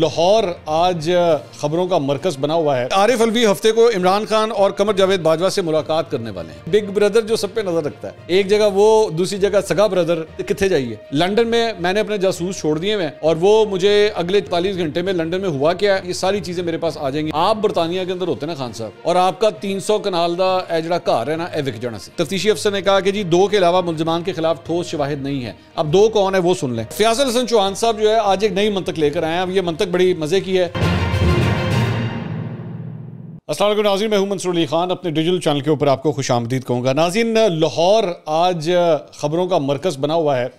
लाहौर आज खबरों का मरकज बना हुआ है आरिफ अलवी हफ्ते को इमरान खान और कमर जावेद बाजवा से मुलाकात करने वाले हैं बिग ब्रदर जो सब पे नजर रखता है एक जगह वो दूसरी जगह सगा ब्रदर कितने जाइए लंदन में मैंने अपने जासूस छोड़ दिए हैं और वो मुझे अगले चालीस घंटे में लंदन में हुआ क्या है ये सारी चीजें मेरे पास आ जाएंगी आप बरतानिया के अंदर होते ना खान साहब और आपका तीन सौ कनाल का जरा घर है ना ए विक जाना से तफ्तीशी अफसर ने कहा कि जी दो के अलावा मुलजमान के खिलाफ ठोस शवाहिद नहीं है अब दो कौन है वो सुन लें फयासल हसन चौहान साहब जो है आज एक नई मंतक लेकर आए हैं अब ये मंतक तक बड़ी मज़े की है असल नाजीन मैं हूँ मंसूर अली खान अपने डिजिटल चैनल के ऊपर आपको खुश आमदीद कहूँगा नाजीन लाहौर आज ख़बरों का मरकज़ बना हुआ है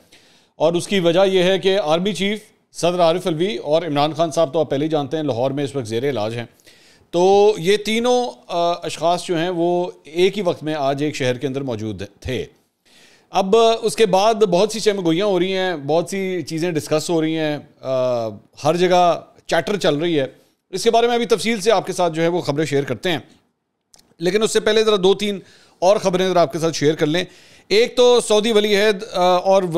और उसकी वजह यह है कि आर्मी चीफ सदर आरिफ अलवी और इमरान खान साहब तो आप पहले ही जानते हैं लाहौर में इस वक्त जेर इलाज हैं तो ये तीनों अशखास जो हैं वो एक ही वक्त में आज एक शहर के अंदर मौजूद थे अब उसके बाद बहुत सी चमगोइयाँ हो रही हैं बहुत सी चीज़ें डिस्कस हो रही हैं हर जगह चैटर चल रही है इसके बारे में अभी तफसील से आपके साथ जो है वो खबरें शेयर करते हैं लेकिन उससे पहले ज़रा दो तीन और ख़बरें ज़रा आपके साथ शेयर कर लें एक तो सऊदी वली और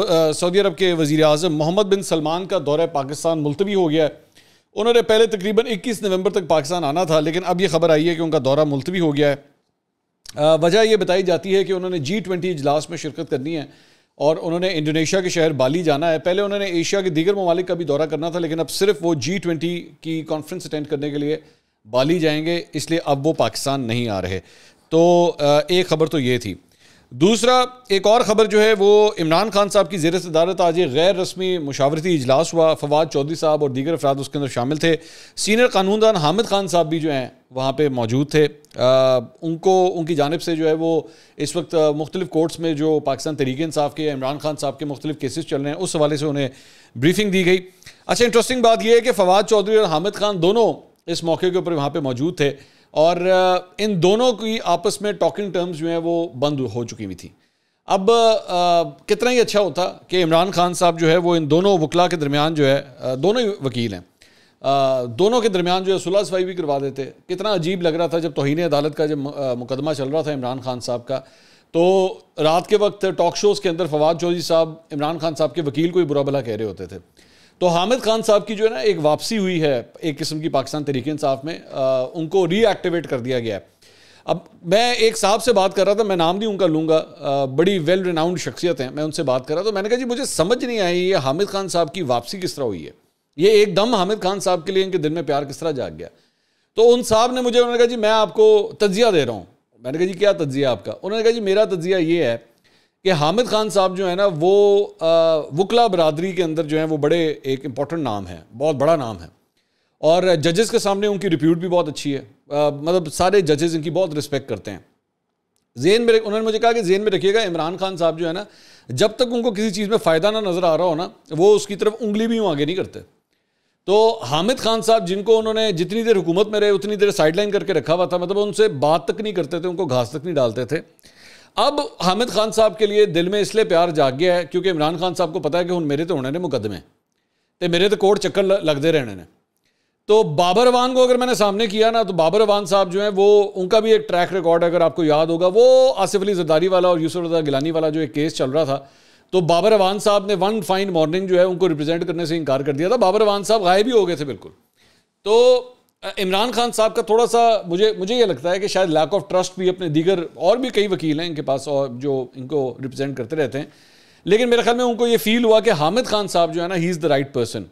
सऊदी अरब के वज़ी अजम मोहम्मद बिन सलमान का दौरा पाकिस्तान मुलतवी हो गया है उन्होंने पहले तकरीबन 21 नवंबर तक पाकिस्तान आना था लेकिन अब ये खबर आई है कि उनका दौरा मुलतवी हो गया है वजह यह बताई जाती है कि उन्होंने जी ट्वेंटी इजलास में शिरकत करनी है और उन्होंने इंडोनेशिया के शहर बाली जाना है पहले उन्होंने एशिया के दीगर ममालिक का भी दौरा करना था लेकिन अब सिर्फ वो जी ट्वेंटी की कॉन्फ्रेंस अटेंड करने के लिए बाली जाएंगे इसलिए अब वो पाकिस्तान नहीं आ रहे तो एक खबर तो ये थी दूसरा एक और ख़बर जो है वो इमरान खान साहब की जेर सदारत आज एक गैर रस्मी मुशावरती इजलास हुआ फवाद चौधरी साहब और दीगर अफराद उसके अंदर शामिल थे सीनियर कानूनदान हामिद खान साहब भी जो हैं वहाँ पे मौजूद थे आ, उनको उनकी जानब से जो है वो इस वक्त मुख्तलिफ कोर्ट्स में जो पाकिस्तान तरीके इंसाफ के इमरान खान साहब के मुख्तलिफ केसेस चल रहे हैं उस हवाले से उन्हें ब्रीफिंग दी गई अच्छा इंटरेस्टिंग बात यह है कि फवाद चौधरी और हामिद खान दोनों इस मौके के ऊपर वहाँ पर मौजूद थे और इन दोनों की आपस में टॉकिंग टर्म्स जो हैं वो बंद हो चुकी हुई थी अब आ, कितना ही अच्छा होता कि इमरान खान साहब जो है वो इन दोनों वकला के दरमियान जो है दोनों ही वकील हैं आ, दोनों के दरमियान जो है सुलह सफाई भी करवा देते कितना अजीब लग रहा था जब तोहन अदालत का जब मुकदमा चल रहा था इमरान खान साहब का तो रात के वक्त टॉक शोज़ के अंदर फवाद चौधरी साहब इमरान खान साहब के वकील को ही बुरा भला कह रहे होते थे तो हामिद खान साहब की जो है ना एक वापसी हुई है एक किस्म की पाकिस्तान तरीके इंसाफ में आ, उनको रीएक्टिवेट कर दिया गया है अब मैं एक साहब से बात कर रहा था मैं नाम नहीं उनका लूंगा बड़ी वेल रिनाउंड शख्सियत हैं मैं उनसे बात कर रहा था तो मैंने कहा जी मुझे समझ नहीं आई ये हामिद खान साहब की वापसी किस तरह हुई है ये एकदम हामिद खान साहब के लिए इनके दिल में प्यार किस तरह जाग गया तो उन साहब ने मुझे उन्होंने कहा जी मैं आपको तजिया दे रहा हूँ मैंने कहा जी क्या तजिया आपका उन्होंने कहा जी मेरा तजिया ये है कि हामिद खान साहब जो है ना वो आ, वकला बरदरी के अंदर जो है वो बड़े एक इम्पॉर्टेंट नाम है बहुत बड़ा नाम है और जजेस के सामने उनकी रिप्यूट भी बहुत अच्छी है आ, मतलब सारे जजेस इनकी बहुत रिस्पेक्ट करते हैं जेन में उन्होंने मुझे कहा कि जेन में रखिएगा इमरान खान साहब जो है ना जब तक उनको किसी चीज़ में फ़ायदा ना नज़र आ रहा हो ना वो उसकी तरफ उंगली भी यूँ आगे नहीं करते तो हामिद खान साहब जिनको उन्होंने जितनी देर हुकूमत में रहे उतनी देर साइडलाइन करके रखा हुआ था मतलब उनसे बात तक नहीं करते थे उनको घास तक नहीं डालते थे अब हामिद खान साहब के लिए दिल में इसलिए प्यार जाग गया है क्योंकि इमरान खान साहब को पता है कि हूँ मेरे तो होने ने मुकदमे तो मेरे तो कोर्ट चक्कर लगते रहने ने तो बाबर अवान को अगर मैंने सामने किया ना तो बाबर अवान साहब जो है वो उनका भी एक ट्रैक रिकॉर्ड अगर आपको याद होगा वो आसिफ अली जरदारी वाला और यूसुफ रजा गिलानी वाला जो एक केस चल रहा था तो बाबर अवान साहब ने वन फाइन मॉर्निंग जो है उनको रिप्रेजेंट करने से इनकार कर दिया था बाबर अवान साहब गायब ही हो गए थे बिल्कुल तो इमरान खान साहब का थोड़ा सा मुझे मुझे ये लगता है कि शायद लैक ऑफ ट्रस्ट भी अपने दीगर और भी कई वकील हैं इनके पास और जो इनको रिप्रेजेंट करते रहते हैं लेकिन मेरे ख्याल में उनको ये फील हुआ कि हामिद खान साहब जो है ना he is the right person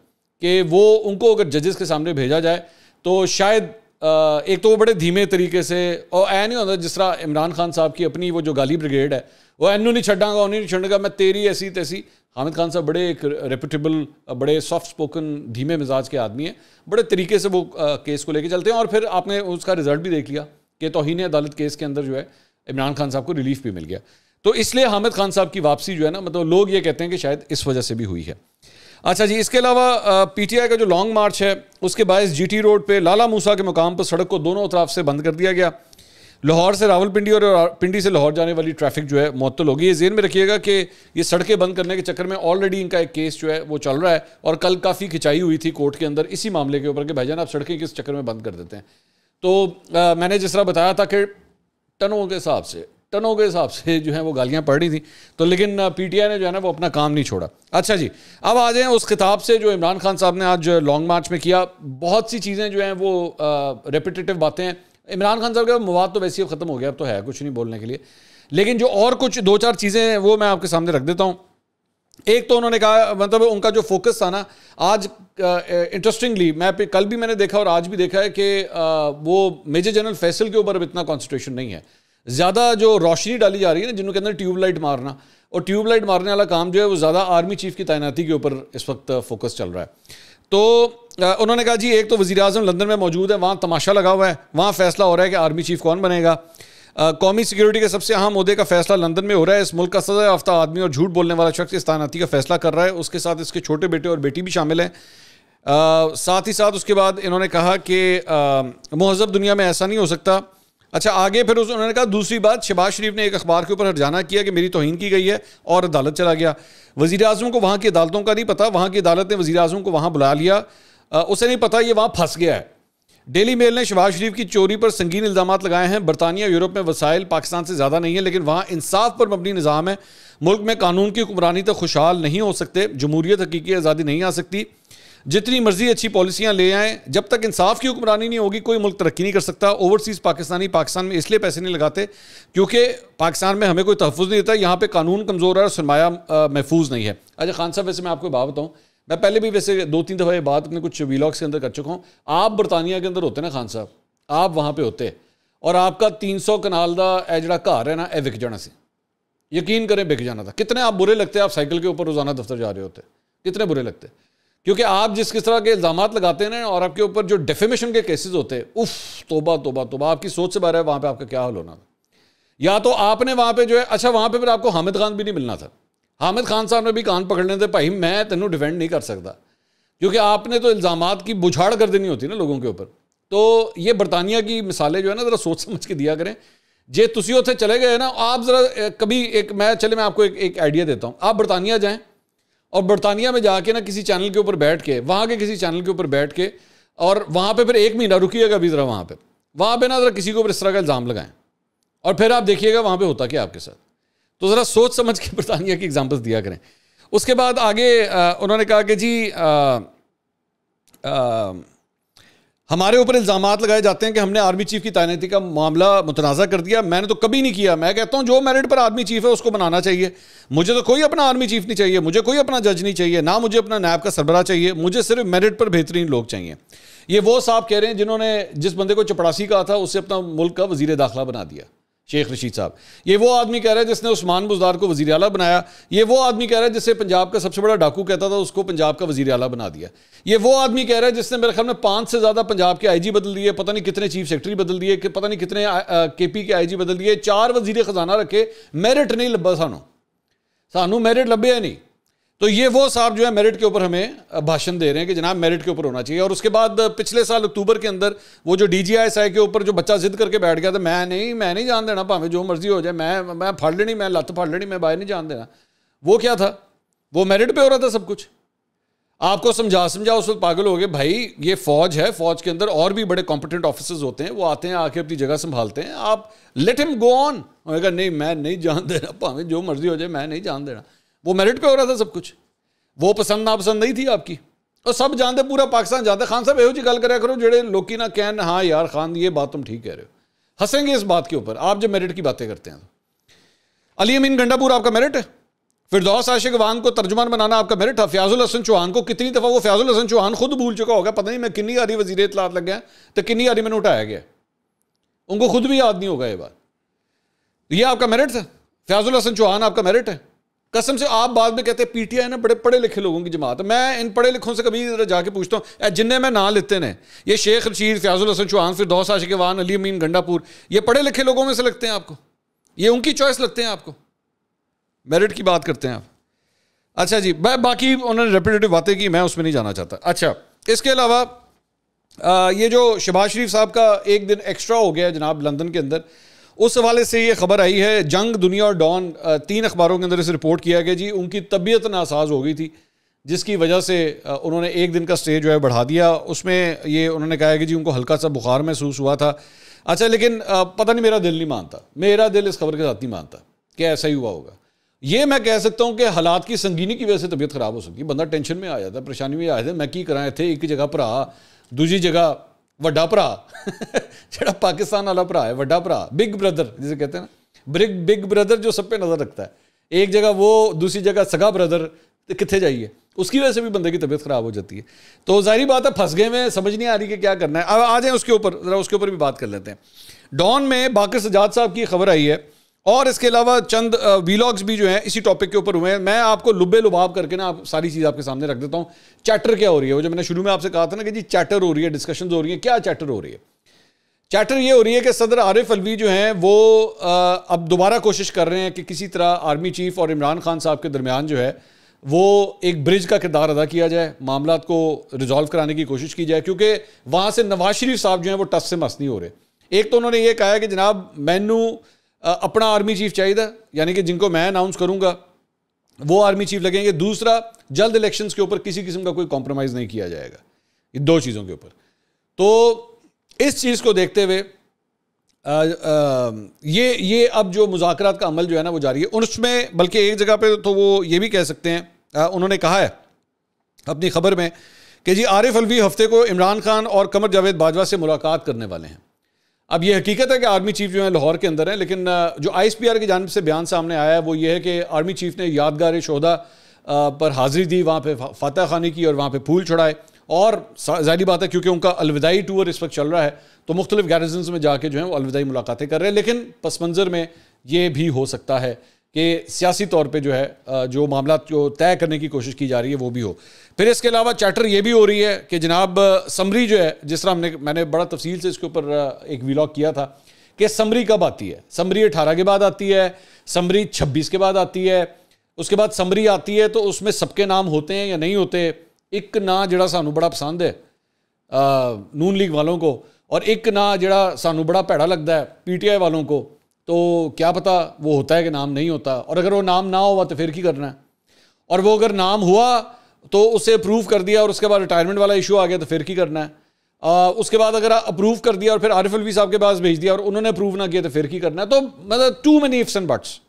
कि वो उनको अगर जजेस के सामने भेजा जाए तो शायद एक तो वो बड़े धीमे तरीके से और ऐ नहीं होता जिस तरह इमरान खान साहब की अपनी वो जो गाली ब्रिगेड है वो ਇਹਨੂੰ नहीं छड़ा उन्हें नहीं छड़ेगा मैं तेरी ऐसी तैसी हामिद खान साहब बड़े एक रेपूटेबल बड़े सॉफ्ट स्पोकन धीमे मिजाज के आदमी हैं बड़े तरीके से वो आ, केस को लेके चलते हैं और फिर आपने उसका रिजल्ट भी देख लिया कि तोहन अदालत केस के अंदर जो है इमरान खान साहब को रिलीफ भी मिल गया तो इसलिए हामिद खान साहब की वापसी जो है ना मतलब लोग ये कहते हैं कि शायद इस वजह से भी हुई है अच्छा जी इसके अलावा पीटीआई का जो लॉन्ग मार्च है उसके बायस जीटी रोड पे लाला मूसा के मुकाम पर सड़क को दोनों तरफ से बंद कर दिया गया लाहौर से रावलपिंडी और पिंडी से लाहौर जाने वाली ट्रैफिक जो है मअतल होगी ये जेन में रखिएगा कि ये सड़कें बंद करने के चक्कर में ऑलरेडी इनका एक केस जो है वो चल रहा है और कल काफ़ी खिंचाई हुई थी कोर्ट के अंदर इसी मामले के ऊपर कि भाईजान आप सड़कें किस चक्कर में बंद कर देते हैं तो आ, मैंने जिस तरह बताया था कि टनों के हिसाब से टनों के हिसाब से जो है वो गालियाँ पड़ रही थी तो लेकिन आई ने जो है ना वो अपना काम नहीं छोड़ा अच्छा जी अब आ जाए उस खिताब से जो इमरान खान साहब ने आज लॉन्ग मार्च में किया बहुत सी चीज़ें जो हैं वो रेपिटेटिव बातें हैं इमरान खान साहब का मवाद तो वैसे ही ख़त्म हो गया अब तो है कुछ नहीं बोलने के लिए लेकिन जो और कुछ दो चार चीज़ें हैं वो मैं आपके सामने रख देता हूँ एक तो उन्होंने कहा मतलब उनका जो फोकस था ना आज इंटरेस्टिंगली मैं कल भी मैंने देखा और आज भी देखा है कि वो मेजर जनरल फैसल के ऊपर अब इतना कॉन्सेंट्रेशन नहीं है ज़्यादा जो रोशनी डाली जा रही है ना जिनके अंदर ट्यूबलाइट मारना और ट्यूबलाइट मारने वाला काम जो है वो ज़्यादा आर्मी चीफ की तैनाती के ऊपर इस वक्त फोकस चल रहा है तो उन्होंने कहा जी एक तो वजी अजम लंदन में मौजूद है वहाँ तमाशा लगा हुआ है वहाँ फैसला हो रहा है कि आर्मी चीफ कौन बनेगा कौमी सिक्योरिटी के सबसे अहम अहदे का फैसला लंदन में हो रहा है इस मुल्क का सजा याफ्ता आदमी और झूठ बोलने वाला शख्स इस तानाती का फैसला कर रहा है उसके साथ इसके छोटे बेटे और बेटी भी शामिल हैं साथ ही साथ उसके बाद इन्होंने कहा कि महजब दुनिया में ऐसा नहीं हो सकता अच्छा आगे फिर उस उन्होंने कहा दूसरी बात शबाज शरीफ ने एक अखबार के ऊपर हरजाना किया कि मेरी तोहन की गई है और अदालत चला गया वजी अजम को वहाँ की अदालतों का नहीं पता वहाँ की अदालत ने वजी अजम को वहाँ बुला लिया उसे नहीं पता ये वहाँ फंस गया है डेली मेल ने शबाज शरीफ की चोरी पर संगीन इल्जाम लगाए हैं बरतानिया यूरोप में वसाइल पाकिस्तान से ज़्यादा नहीं है लेकिन वहाँ इंसाफ पर मबनी निज़ाम है मुल्क में कानून की हुक्मरानी तक खुशहाल नहीं हो सकते जमहूरियत हकीकी आज़ादी नहीं आ सकती जितनी मर्जी अच्छी पॉलिसियां ले आएँ जब तक इंसाफ की हुक्मरानी नहीं होगी कोई मुल्क तरक्की नहीं कर सकता ओवरसीज़ पाकिस्तानी पाकिस्तान में इसलिए पैसे नहीं लगाते क्योंकि पाकिस्तान में हमें कोई तहफ़ नहीं देता यहाँ पर कानून कमज़ोर है और सरमाया महफूज नहीं है अच्छा खान साहब वैसे मैं आपको बात बताऊँ मैं पहले भी वैसे दो तीन दफ़ा ये बात अपने कुछ वीलॉग्स के अंदर कर चुका हूँ आप बरतानिया के अंदर होते ना खान साहब आप वहाँ पर होते और आपका तीन सौ कनाल का यह जरा घर है ना यह विक जाना से यकीन करें बिक जाना था कितने आप बुरे लगते आप साइकिल के ऊपर रोज़ाना दफ्तर जा रहे होते कितने बुरे लगते क्योंकि आप जिस किस तरह के इल्ज़ाम लगाते हैं और आपके ऊपर जो डेफेमेशन के केसेस होते हैं उफ तोबा तोबा तोबा आपकी सोच से बाहर है वहाँ पर आपका क्या हाल होना या तो आपने वहाँ पे जो है अच्छा वहाँ पे फिर आपको हामिद खान भी नहीं मिलना था हामिद खान साहब ने भी कान पकड़ने थे भाई मैं तेनों डिफेंड नहीं कर सकता क्योंकि आपने तो इल्ज़ाम की बुझाड़ कर देनी होती ना लोगों के ऊपर तो ये बरतानिया की मिसालें जो है ना ज़रा सोच समझ के दिया करें जे तुम उसे चले गए ना आप ज़रा कभी एक मैं चले मैं आपको एक आइडिया देता हूँ आप बरतानिया जाएँ और बरतानिया में जाके ना किसी चैनल के ऊपर बैठ के वहाँ के किसी चैनल के ऊपर बैठ के और वहाँ पे फिर एक महीना रुकीगा भी ज़रा वहाँ पे वहाँ पे ना ज़रा किसी के ऊपर इस तरह का इल्ज़ाम लगाएं और फिर आप देखिएगा वहाँ पे होता क्या आपके साथ तो ज़रा सोच समझ के बरतानिया की एग्जाम्पल्स दिया करें उसके बाद आगे आ, उन्होंने कहा कि जी आ, आ, हमारे ऊपर इल्ज़ाम लगाए जाते हैं कि हमने आर्मी चीफ की तैनाती का मामला मुतनाज़ा कर दिया मैंने तो कभी नहीं किया मैं कहता हूँ जो मेरिट पर आर्मी चीफ है उसको बनाना चाहिए मुझे तो कोई अपना आर्मी चीफ नहीं चाहिए मुझे कोई अपना जज नहीं चाहिए ना मुझे अपना नायब का सरबरा चाहिए मुझे सिर्फ मेरिट पर बेहतरीन लोग चाहिए ये वो साहब कह रहे हैं जिन्होंने जिस बंदे को चपड़ासी कहा था उससे अपना मुल्क का वजीर दाखिला बना दिया शेख रशीद साहब ये वो आदमी कह रहा है जिसने उस्मान बुजार को वजी अला बनाया ये वो आदमी कह रहा है जिससे पंजाब का सबसे बड़ा डाकू कहता था उसको पंजाब का वजी अला बना दिया ये वो आदमी कह रहा है जिसने मेरे ख्याल में पाँच से ज़्यादा पंजाब के आई जी बदल दिए पता नहीं कितने चीफ सेक्रेटरी बदल दिए पता नहीं कितने के पी के आई जी बदल दिए चार वजीर खजाना रखे मेरिट नहीं लबा सानू सानू मेरिट लब्भे नहीं तो ये वो साहब जो है मेरिट के ऊपर हमें भाषण दे रहे हैं कि जनाब मेरिट के ऊपर होना चाहिए और उसके बाद पिछले साल अक्टूबर के अंदर वो जो D G I S I के ऊपर जो बच्चा जिद करके बैठ गया था मैं नहीं मैं नहीं जान देना भावे जो मर्जी हो जाए मैं मैं फाड़ लेनी मैं लत फाड़ लेनी मैं बाहर नहीं जान देना वो क्या था वो मेरिट पर हो रहा था सब कुछ आपको समझा समझा उस वक्त पागल हो गए भाई ये फौज है फौज के अंदर और भी बड़े कॉम्पिटेंट ऑफिसर्स होते हैं वो आते हैं आके अपनी जगह संभालते हैं आप लेट हिम गो ऑन कहा नहीं मैं नहीं जान देना भावे जो मर्जी हो जाए मैं नहीं जान देना वो मेरिट पे हो रहा था सब कुछ वो पसंद नापसंद नहीं थी आपकी और सब जानते पूरा पाकिस्तान जानते खान साहब यही गल करा करो जेड़े लोकी ना कहन हाँ यार खान ये बात तुम ठीक कह रहे हो हंसेंगे इस बात के ऊपर आप जब मेरिट की बातें करते हैं तो अली अमीन गंडापुर आपका मेरिट है फिरदौस आशिक वान को तर्जुमान बनाना आपका मेरिट था हाँ, फ्याजुल हसन चौहान को कितनी दफ़ा वो फ्याजुल हसन चौहान खुद भूल चुका होगा पता नहीं मैं किन्नी आदि वजीर इतलात लग गया तो किन्नी आदि मैंने उठाया गया उनको खुद भी याद नहीं होगा ये बात ये आपका मेरिट था फ्याजुल हसन चौहान आपका मेरिट है कसम से आप बाद में कहते हैं पीटीआई ना बड़े पढ़े लिखे लोगों की जमात है मैं इन पढ़े लिखों से कभी जाके पूछता हूँ जिन्हें मैं ना लेते हैं ये शेख रशीद फ्याजुल हसन चौहान फिर दौस आशिकवान अली अमीन गंडापुर ये पढ़े लिखे लोगों में से लगते हैं आपको ये उनकी चॉइस लगते हैं आपको मेरिट की बात करते हैं आप अच्छा जी मैं बाकी उन्होंने रेपिटेटिव बातें की मैं उसमें नहीं जाना चाहता अच्छा इसके अलावा ये जो शबाज शरीफ साहब का एक दिन एक्स्ट्रा हो गया जनाब लंदन के अंदर उस हवाले से ये खबर आई है जंग दुनिया और डॉन तीन अखबारों के अंदर इसे रिपोर्ट किया गया जी उनकी तबीयत नासाज हो गई थी जिसकी वजह से उन्होंने एक दिन का स्टे जो है बढ़ा दिया उसमें ये उन्होंने कहा कि जी उनको हल्का सा बुखार महसूस हुआ था अच्छा लेकिन पता नहीं मेरा दिल नहीं मानता मेरा दिल इस खबर के साथ नहीं मानता क्या ऐसा ही हुआ होगा ये मैं कह सकता हूँ कि हालात की संगीनी की वजह से तबीयत खराब हो सकती है बंदा टेंशन में आ जाता है परेशानी में आ जाता है मैं की कराए थे एक जगह पर आ दूसरी जगह वड्डा भरा ਜਿਹੜਾ पाकिस्तान वाला भरा है ਵੱਡਾ भरा बिग ब्रदर जिसे कहते हैं ना बिग बिग ब्रदर जो सब पे नजर रखता है एक जगह वो दूसरी जगह सगा ब्रदर तो कितने जाइए उसकी वजह से भी बंदे की तबीयत खराब हो जाती है तो जाहिर बात है फंस गए में समझ नहीं आ रही कि क्या करना है अब आ जाए उसके ऊपर जरा उसके ऊपर भी बात कर लेते हैं डॉन में बाकर सजाद साहब की खबर आई है और इसके अलावा चंद वीलॉग्स भी जो हैं इसी टॉपिक के ऊपर हुए हैं मैं आपको लुबे लुभाव करके ना आप सारी चीज़ आपके सामने रख देता हूँ चैटर क्या हो रही है वो जो मैंने शुरू में आपसे कहा था ना कि जी चैटर हो रही है डिस्कशन हो रही है क्या चैटर हो रही है चैटर ये हो रही है कि सदर आरिफ अलवी जो हैं वो आ, अब दोबारा कोशिश कर रहे हैं कि किसी तरह आर्मी चीफ और इमरान खान साहब के दरमियान जो है वो एक ब्रिज का किरदार अदा किया जाए मामला को रिजॉल्व कराने की कोशिश की जाए क्योंकि वहाँ से नवाज शरीफ साहब जो हैं वो टस से मस नहीं हो रहे एक तो उन्होंने ये कहा कि जनाब मैनू अपना आर्मी चीफ चाहिए यानी कि जिनको मैं अनाउंस करूंगा वो आर्मी चीफ लगेंगे दूसरा जल्द इलेक्शंस के ऊपर किसी किस्म का कोई कॉम्प्रोमाइज़ नहीं किया जाएगा इन दो चीज़ों के ऊपर तो इस चीज़ को देखते हुए ये ये अब जो मुजाकर का अमल जो है ना वो जारी है उसमें बल्कि एक जगह पर तो वो ये भी कह सकते हैं आ, उन्होंने कहा है अपनी खबर में कि जी आरिफ अलवी हफ्ते को इमरान खान और कमर जावेद बाजवा से मुलाकात करने वाले हैं अब ये हकीकत है कि आर्मी चीफ जो है लाहौर के अंदर है लेकिन जो आई एस पी आर की जानब से बयान सामने आया है वो ये है कि आर्मी चीफ ने यादगार शहदा पर हाजिरी दी वहाँ पे फातह खानी की और वहाँ पे फूल छुड़ाए और जाहिर बात है क्योंकि उनका अलविदाई टूर इस वक्त चल रहा है तो मुख्तलिफ गैरिजन में जाके जो है वो अलविदाई मुलाकातें कर रहे हैं लेकिन पस मंज़र में ये भी हो सकता है कि सियासी तौर पे जो है जो मामला जो तय करने की कोशिश की जा रही है वो भी हो फिर इसके अलावा चैटर ये भी हो रही है कि जनाब समरी जो है जिस तरह हमने मैंने बड़ा तफसील से इसके ऊपर एक विलॉग किया था कि समरी कब आती है समरी अठारह के बाद आती है समरी छब्बीस के बाद आती है उसके बाद समरी आती है तो उसमें सबके नाम होते हैं या नहीं होते एक ना जोड़ा सानू बड़ा पसंद है नून लीग वालों को और एक ना जोड़ा सूँ बड़ा भैड़ा लगता है आई वालों को तो क्या पता वो होता है कि नाम नहीं होता और अगर वो नाम ना हुआ तो फिर की करना है और वो अगर नाम हुआ तो उसे अप्रूव कर दिया और उसके बाद रिटायरमेंट वाला इशू आ गया तो फिर की करना है आ, उसके बाद अगर अप्रूव कर दिया और फिर आरिफ अलवी साहब के पास भेज दिया और उन्होंने अप्रूव ना किया तो फिर की करना है तो मतलब too many ifs and buts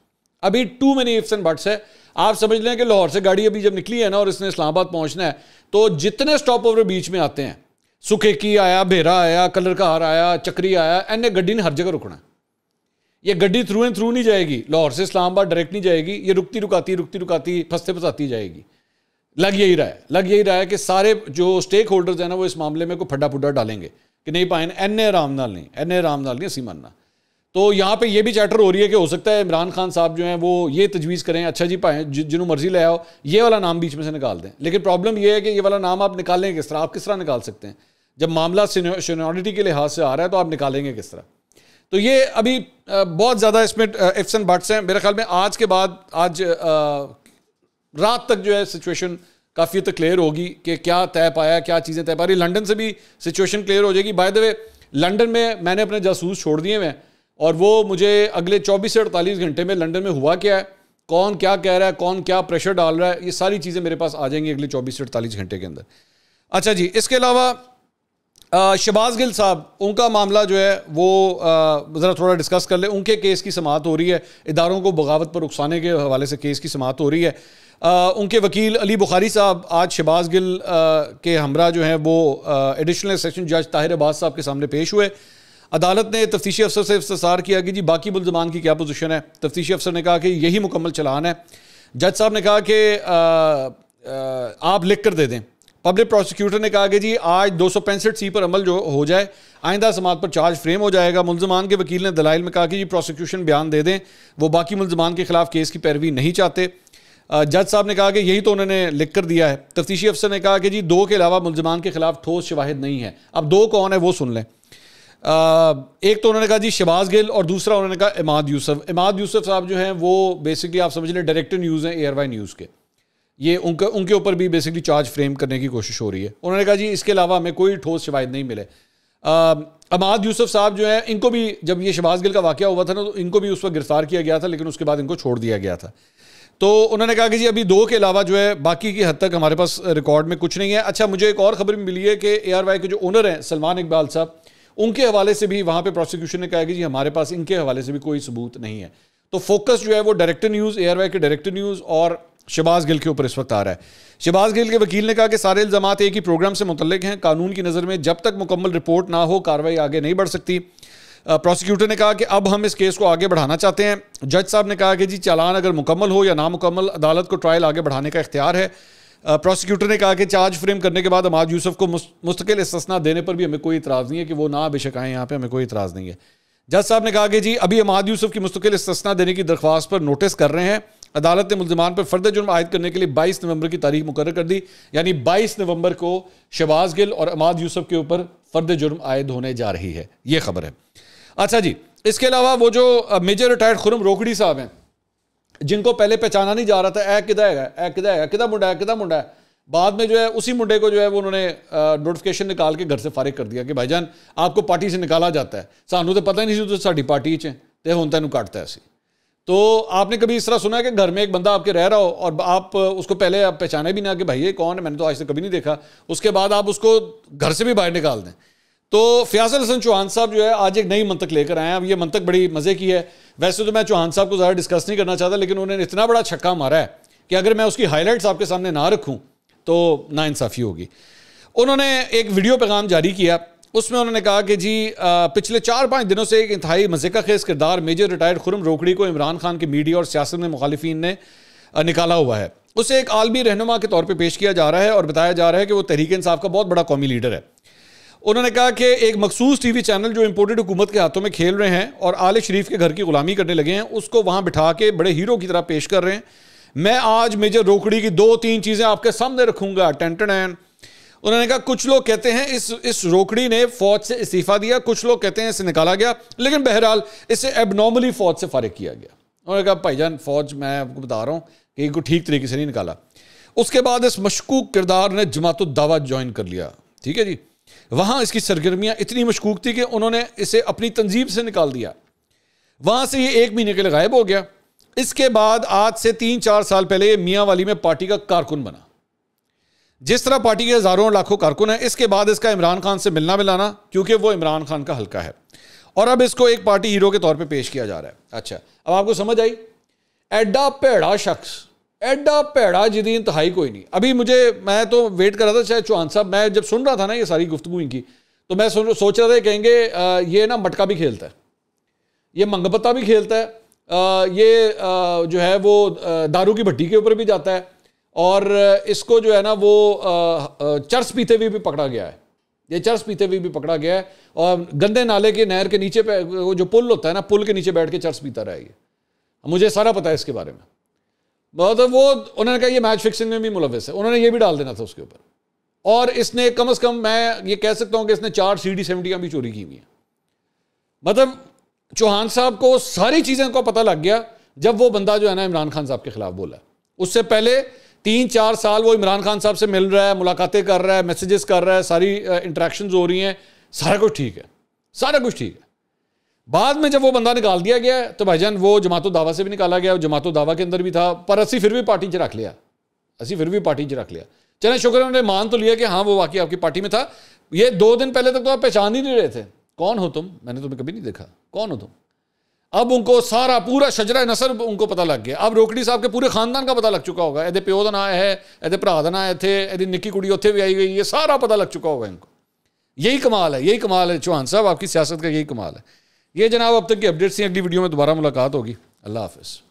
अभी too many ifs and buts है आप समझ लें कि लाहौर से गाड़ी अभी जब निकली है ना और इसने इस्लामाबाद पहुंचना है तो जितने स्टॉप ओवर बीच में आते हैं सुखेकी आया भेरा आया कलर का हार आया चक्री आया ने गड्डी ने हर जगह रुकना है ये गड्डी थ्रू एंड थ्रू नहीं जाएगी लाहौर से इस्लामाबाद डायरेक्ट नहीं जाएगी ये रुकती रुकाती रुकती रुकाती फंसते फंसाती जाएगी लग यही रहा है लग यही रहा है कि सारे जो स्टेक होल्डर्स हैं ना वो इस मामले में कोई फड्डा फुड्डा डालेंगे कि नहीं पाए एन ए राम नाल नहीं एन ए राम नाल नहीं असीम मानना तो यहाँ पे ये भी चैटर हो रही है कि हो सकता है इमरान खान साहब जो हैं वो ये तजवीज़ करें अच्छा जी पाए जिन्होंने मर्जी ले आओ ये वाला नाम बीच में से निकाल दें लेकिन प्रॉब्लम ये है कि ये वाला नाम आप निकालेंगे किस तरह आप किस तरह निकाल सकते हैं जब मामला सीनियोरिटी के लिहाज से आ रहा है तो आप निकालेंगे किस तरह तो ये अभी बहुत ज़्यादा इसमें इफ्स एंड बट्स हैं मेरे ख्याल में आज के बाद आज रात तक जो है सिचुएशन काफ़ी तक क्लियर होगी कि क्या तय पाया क्या चीज़ें तय पा रही लंडन से भी सिचुएशन क्लियर हो जाएगी बाय द वे लंडन में मैंने अपने जासूस छोड़ दिए हुए हैं और वो मुझे अगले 24 से 48 घंटे में लंदन में हुआ क्या है कौन क्या कह रहा है कौन क्या प्रेशर डाल रहा है ये सारी चीज़ें मेरे पास आ जाएंगी अगले 24 से 48 घंटे के अंदर अच्छा जी इसके अलावा शबाज गिल साहब उनका मामला जो है वो ज़रा थोड़ा डिस्कस कर ले उनके केस की समात हो रही है इदारों को बगावत पर उकसाने के हवाले से केस की समात हो रही है आ, उनके वकील अली बुखारी साहब आज शबाज गिल आ, के हमरा जो हैं वो एडिशनल सेशन जज ताहिर अब्बास साहब के सामने पेश हुए अदालत ने तफ्तीशी अफसर से इस्तार किया कि जी बाकी मुलजमान की क्या पोजिशन है तफ्तीशी अफसर ने कहा कि यही मुकम्मल चलान है जज साहब ने कहा कि आप लिख कर दे दें पब्लिक प्रोसिक्यूटर ने कहा कि जी आज दो सी पर अमल जो हो जाए आइंदा समाज पर चार्ज फ्रेम हो जाएगा मुलजमान के वकील ने दलाइल में कहा कि जी प्रोसिक्यूशन बयान दे दें वो बाकी मुलजमान के खिलाफ केस की पैरवी नहीं चाहते जज साहब ने कहा कि यही तो उन्होंने लिख कर दिया है तफ्तीशी अफसर ने कहा कि जी दो के अलावा मुलजमान के खिलाफ ठोस शवाहद नहीं है अब दो कौन है वो सुन लें एक तो उन्होंने कहा जी शबाज गिल और दूसरा उन्होंने कहा इमाद यूसफ इमाद यूसफ साहब जो हैं वो बेसिकली आप समझ लें डायरेक्टर न्यूज़ हैं ए आर वाई न्यूज़ के ये उनका उनके ऊपर भी बेसिकली चार्ज फ्रेम करने की कोशिश हो रही है उन्होंने कहा जी इसके अलावा हमें कोई ठोस शवायद नहीं मिले अमाद यूसुफ साहब जो है इनको भी जब ये शबाज गिल का वाक्य हुआ था ना तो इनको भी उस वक्त गिरफ़्तार किया गया था लेकिन उसके बाद इनको छोड़ दिया गया था तो उन्होंने कहा कि जी अभी दो के अलावा जो है बाकी की हद तक हमारे पास रिकॉर्ड में कुछ नहीं है अच्छा मुझे एक और खबर मिली है कि ए आर वाई के जो ओनर हैं सलमान इकबाल साहब उनके हवाले से भी वहाँ पर प्रोसिक्यूशन ने कहा कि जी हमारे पास इनके हवाले से भी कोई सबूत नहीं है तो फोकस जो है वो director news A R Y के डायरेक्टर न्यूज़ और शहबाज गिल के ऊपर इस वक्त आ रहा है शहबाज गिल के वकील ने कहा कि सारे इल्जाम एक ही प्रोग्राम से मुतलक हैं कानून की नज़र में जब तक मुकम्मल रिपोर्ट ना हो कार्रवाई आगे नहीं बढ़ सकती प्रोसिक्यूटर ने कहा कि अब हम इस केस को आगे बढ़ाना चाहते हैं जज साहब ने कहा कि जी चालान अगर मुकम्मल हो या नामुकम्मल अदालत को ट्रायल आगे बढ़ाने का इख्तियार है प्रोसिक्यूटर ने कहा कि चार्ज फ्रेम करने के बाद अमाद यूसुफ को मुस्तकिल इसना देने पर भी हमें कोई इतराज़ नहीं है कि वो ना बेशक आए यहाँ पर हमें कोई इतराज़ नहीं है जज साहब ने कहा कि जी अभी अमाद यूसुफ की मुस्तकिल इसना देने की दरख्वास्त पर नोटिस कर रहे हैं अदालत ने मुलजमान पर फर्द जुर्म आयद करने के लिए बाईस नवंबर की तारीख मुकर कर दी यानी बाईस नवंबर को शबाज गिल और अमाद यूसुफ के ऊपर फर्द जुर्म आयद होने जा रही है ये खबर है अच्छा जी इसके अलावा वो जो मेजर रिटायर्ड खुरम रोकड़ी साहब हैं जिनको पहले पहचाना नहीं जा रहा था ए किदा है ए किदा है किदा मुंडा है किदा मुंडा है बाद में जो है उसी मुंडे को जो है वो उन्होंने नोटिफिकेशन निकाल के घर से फारिग कर दिया कि भाईजान आपको पार्टी से निकाला जाता है सानू तो पता ही नहीं तो सा पार्टी चे ਤੇ ਹੁਣ काटता है ਸੀ तो आपने कभी इस तरह सुना है कि घर में एक बंदा आपके रह रहा हो और आप उसको पहले आप पहचाने भी ना कि भाई ये कौन है मैंने तो आज तक कभी नहीं देखा उसके बाद आप उसको घर से भी बाहर निकाल दें तो फयासल हसन चौहान साहब जो है आज एक नई मंतक लेकर आए हैं अब ये मंतक बड़ी मज़े की है वैसे तो मैं चौहान साहब को ज़्यादा डिस्कस नहीं करना चाहता लेकिन उन्होंने इतना बड़ा छक्का मारा है कि अगर मैं उसकी हाईलाइट्स आपके सामने ना रखूँ तो नाइंसाफ़ी होगी उन्होंने एक वीडियो पैगाम जारी किया उसमें उन्होंने कहा कि जी पिछले चार पाँच दिनों से एक इंतहाई मज़े खेज किरदार मेजर रिटायर्ड खुरम रोकड़ी को इमरान खान की मीडिया और सियासत में मुखालफी ने निकाला हुआ है उसे एक आलमी रहनुमा के तौर पर पेश किया जा रहा है और बताया जा रहा है कि वो तहरीक इंसाफ का बहुत बड़ा कौमी लीडर है उन्होंने कहा कि एक मखसूस टी वी चैनल जो इम्पोर्टेड हुकूमत के हाथों में खेल रहे हैं और आल शरीफ के घर की गुलामी करने लगे हैं उसको वहाँ बिठा के बड़े हीरो की तरह पेश कर रहे हैं मैं आज मेजर रोकड़ी की दो तीन चीज़ें आपके सामने रखूँगा टेंटन एंड उन्होंने कहा कुछ लोग कहते हैं इस इस रोकड़ी ने फौज से इस्तीफा दिया कुछ लोग कहते हैं इसे निकाला गया लेकिन बहरहाल इसे एबनॉर्मली फौज से फारिग किया गया उन्होंने कहा भाईजान फौज मैं आपको बता रहा हूँ कि इनको ठीक तरीके से नहीं निकाला उसके बाद इस मशकूक किरदार ने जमात दावा ज्वाइन कर लिया ठीक है जी वहाँ इसकी सरगर्मियाँ इतनी मशकूक थी कि उन्होंने इसे अपनी तंजीब से निकाल दिया वहाँ से ये एक महीने के लिए गायब हो गया इसके बाद आज से तीन चार साल पहले ये मियाँ वाली में पार्टी का कारकुन बना जिस तरह पार्टी के हजारों लाखों कारकुन है इसके बाद इसका इमरान खान से मिलना मिलाना क्योंकि वो इमरान खान का हल्का है और अब इसको एक पार्टी हीरो के तौर पे पेश किया जा रहा है अच्छा अब आपको समझ आई एडा भेड़ा शख्स एडा भेड़ा जिदी इंतहाई कोई नहीं अभी मुझे मैं तो वेट कर रहा था शायद चौहान साहब मैं जब सुन रहा था ना ये सारी गुफ्तगु इनकी तो मैं सोच रहा था कहेंगे ये ना मटका भी खेलता है ये मंगपत्ता भी खेलता है ये जो है वो दारू की भट्टी के ऊपर भी जाता है और इसको जो है ना वो चर्च पीते हुए भी पकड़ा गया है ये चर्च पीते हुए भी पकड़ा गया है और गंदे नाले के नहर के नीचे वो जो पुल होता है ना पुल के नीचे बैठ के चर्च पीता रहा ये मुझे सारा पता है इसके बारे में बहुत मतलब वो उन्होंने कहा ये मैच फिक्सिंग में भी मुलविस है उन्होंने ये भी डाल देना था उसके ऊपर और इसने कम अज़ कम मैं ये कह सकता हूँ कि इसने चार सी डी सेवेंटियाँ भी चोरी की हुई हैं मतलब चौहान साहब को सारी चीज़ें को पता लग गया जब वो बंदा जो है ना इमरान खान साहब के खिलाफ बोला उससे पहले तीन चार साल वो इमरान खान साहब से मिल रहा है मुलाकातें कर रहा है मैसेजेस कर रहा है सारी इंट्रैक्शन हो रही हैं सारा कुछ ठीक है सारा कुछ ठीक है बाद में जब वो बंदा निकाल दिया गया तो भाईजान वो जमातो दावा से भी निकाला गया जमातो दावा के अंदर भी था पर असी फिर भी पार्टी च रख लिया असी फिर भी पार्टी च रख लिया चले शुक्र उन्होंने मान तो लिया कि हाँ वो वाकई आपकी पार्टी में था ये दो दिन पहले तक तो आप पहचान ही नहीं रहे थे कौन हो तुम मैंने तुम्हें कभी नहीं देखा कौन हो तुम अब उनको सारा पूरा शजरा नसर उनको पता लग गया अब रोकड़ी साहब के पूरे खानदान का पता लग चुका होगा ਇਹਦੇ प्यो का ਨਾਂ है ਇਹਦੇ भरा का ना इतने ਇੱਥੇ निकी कुड़ी उत्थे भी आई गई ਗਈ सारा पता लग चुका होगा इनको यही कमाल है यही कमाल है चौहान साहब आपकी सियासत का यही कमाल है ये जनाब अब तक की अपडेट्स हैं अगली वीडियो में दोबारा मुलाकात होगी अल्लाह हाफिज़